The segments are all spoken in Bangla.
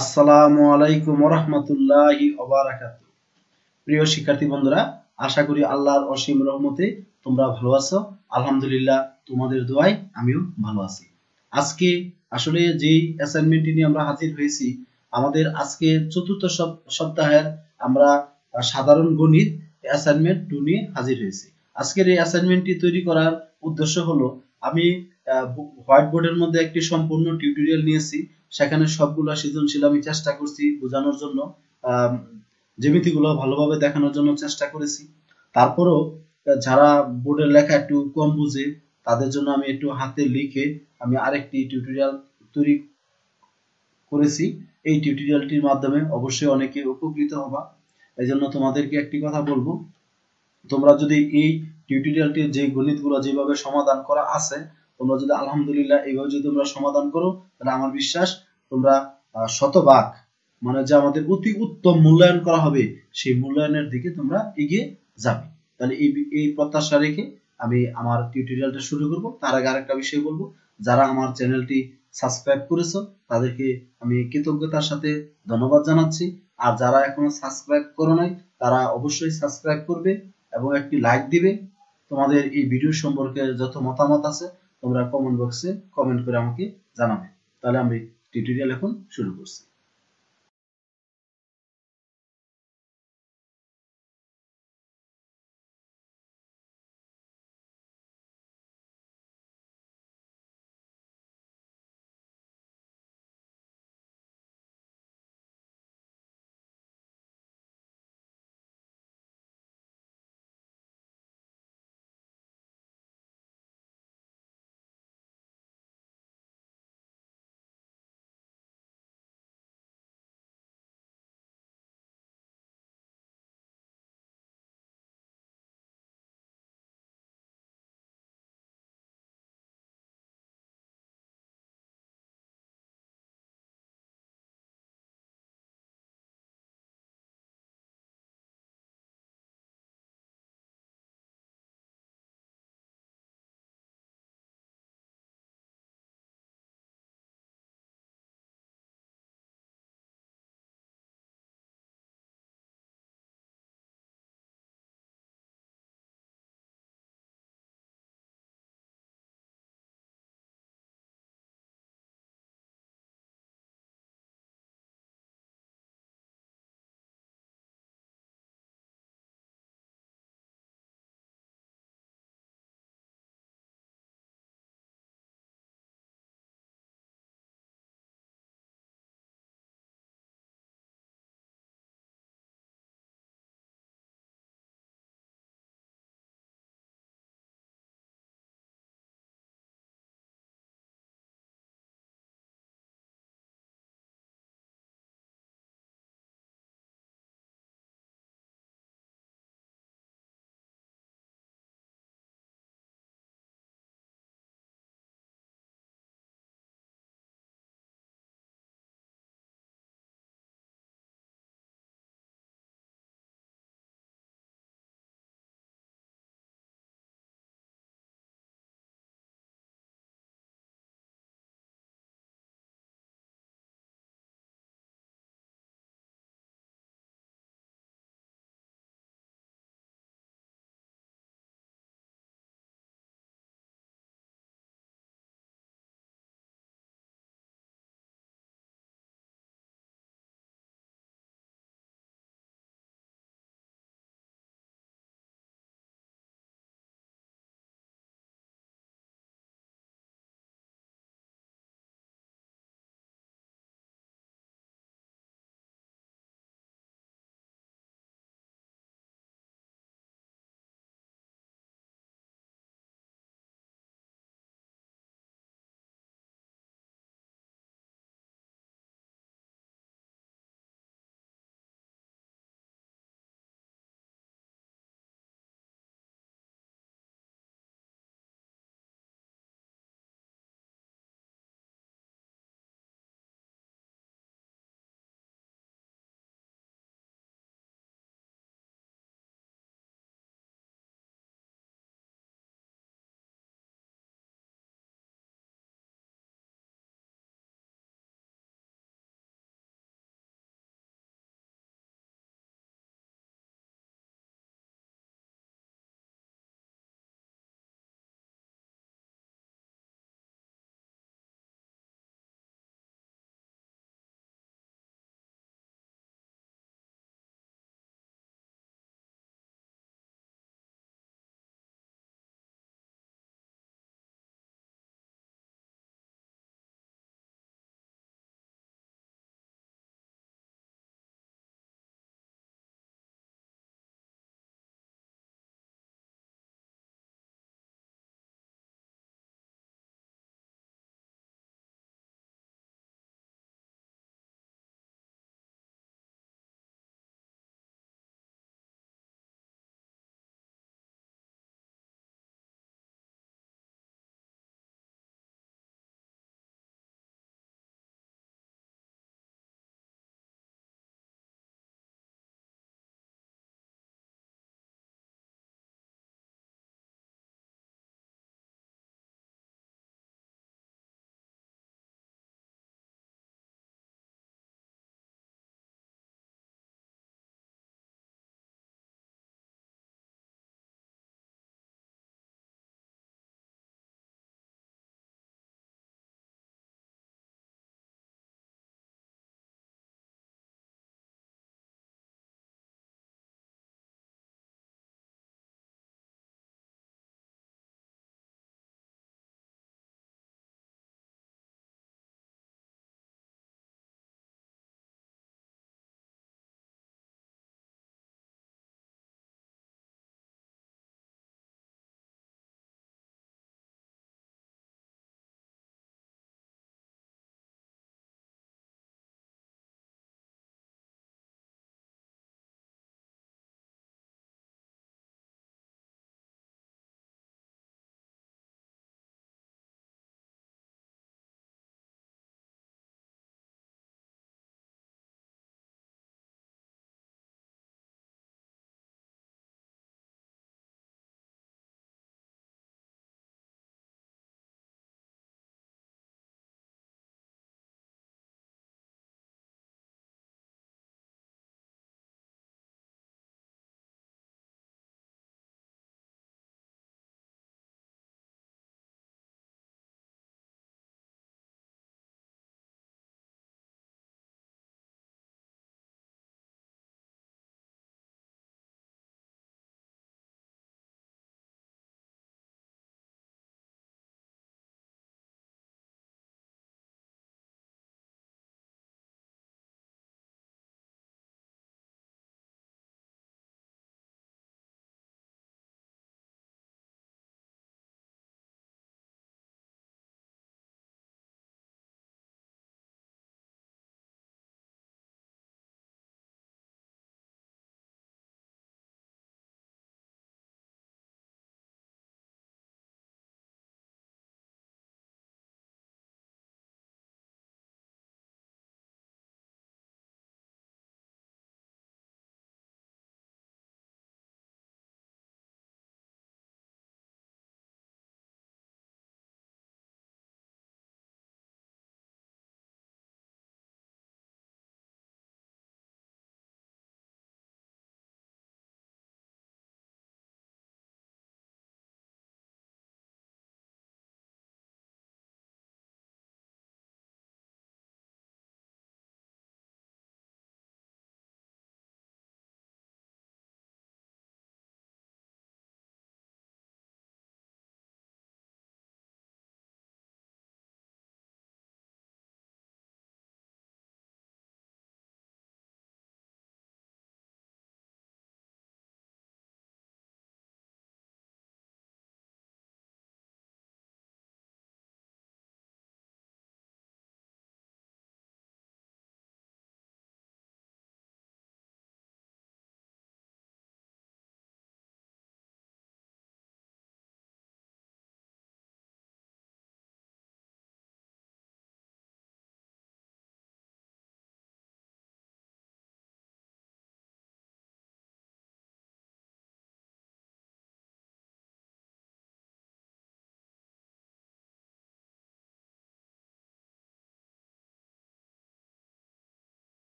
আসসালামু আলাইকুম রহমতুল্লাহ প্রিয় শিক্ষার্থী বন্ধুরা আশা করি আল্লাহর অসীম রহমতে তোমরা ভালো আছো আলহামদুলিল্লাহ তোমাদের দোয়ায় আমিও ভালো আছি আজকে আসলে যে অ্যাসাইনমেন্টটি নিয়ে আমরা হাজির হয়েছি আমাদের আজকে চতুর্থ সপ্তাহের আমরা সাধারণ গণিত অ্যাসাইনমেন্ট টু নিয়ে হাজির হয়েছি আজকের এই অ্যাসাইনমেন্টটি তৈরি করার উদ্দেশ্য হলো আমি হোয়াইট বোর্ডের মধ্যে একটি সম্পূর্ণ টিউটোরিয়াল নিয়েছি সেখানে সবগুলো সৃজনশীল আমি চেষ্টা করছি বোঝানোর জন্য জ্যামিতিগুলো ভালোভাবে দেখানোর জন্য চেষ্টা করেছি তারপরও যারা বোর্ডের লেখা একটু কম বুঝে তাদের জন্য আমি একটু হাতে লিখে আমি আরেকটি টিউটোরিয়াল তৈরি করেছি এই টিউটোরিয়ালটির মাধ্যমে অবশ্যই অনেকে উপকৃত হবা এই জন্য তোমাদেরকে একটি কথা বলবো তোমরা যদি এই টিউটোরিয়ালটির যে গণিতগুলো যেভাবে সমাধান করা আছে তোমরা যদি আলহামদুলিল্লাহ এইভাবে যদি তোমরা সমাধান করো তাহলে আমার বিশ্বাস তোমরা শতভাগ মানে যে আমাদের অতি উত্তম মূল্যায়ন করা হবে সেই মূল্যায়নের দিকে তোমরা এগিয়ে যাবে তাহলে এই এই প্রত্যাশা রেখে আমি আমার টিউটোরিয়ালটা শুরু করব তার আগে আরেকটা বিষয় বলবো যারা আমার চ্যানেলটি সাবস্ক্রাইব করেছো তাদেরকে আমি কৃতজ্ঞতার সাথে ধন্যবাদ জানাচ্ছি আর যারা এখনো সাবস্ক্রাইব করো নাই তারা অবশ্যই সাবস্ক্রাইব করবে এবং একটি লাইক দিবে তোমাদের এই ভিডিও সম্পর্কে যত মতামত আছে তোমরা কমেন্ট বক্সে কমেন্ট করে আমাকে জানাবে তাহলে আমি টিউটোরিয়াল এখন শুরু করছি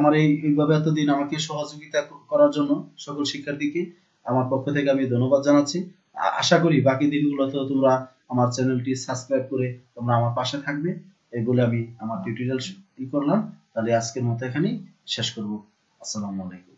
আমার এইভাবে এতদিন আমাকে সহযোগিতা করার জন্য সকল শিক্ষার্থীকে আমার পক্ষ থেকে আমি ধন্যবাদ জানাচ্ছি আশা করি বাকি দিনগুলোতেও তোমরা আমার চ্যানেলটি সাবস্ক্রাইব করে তোমরা আমার পাশে থাকবে এগুলো আমি আমার টিউটোরিয়াল করলাম তাহলে আজকের মতো এখানেই শেষ করব আসসালামু আলাইকুম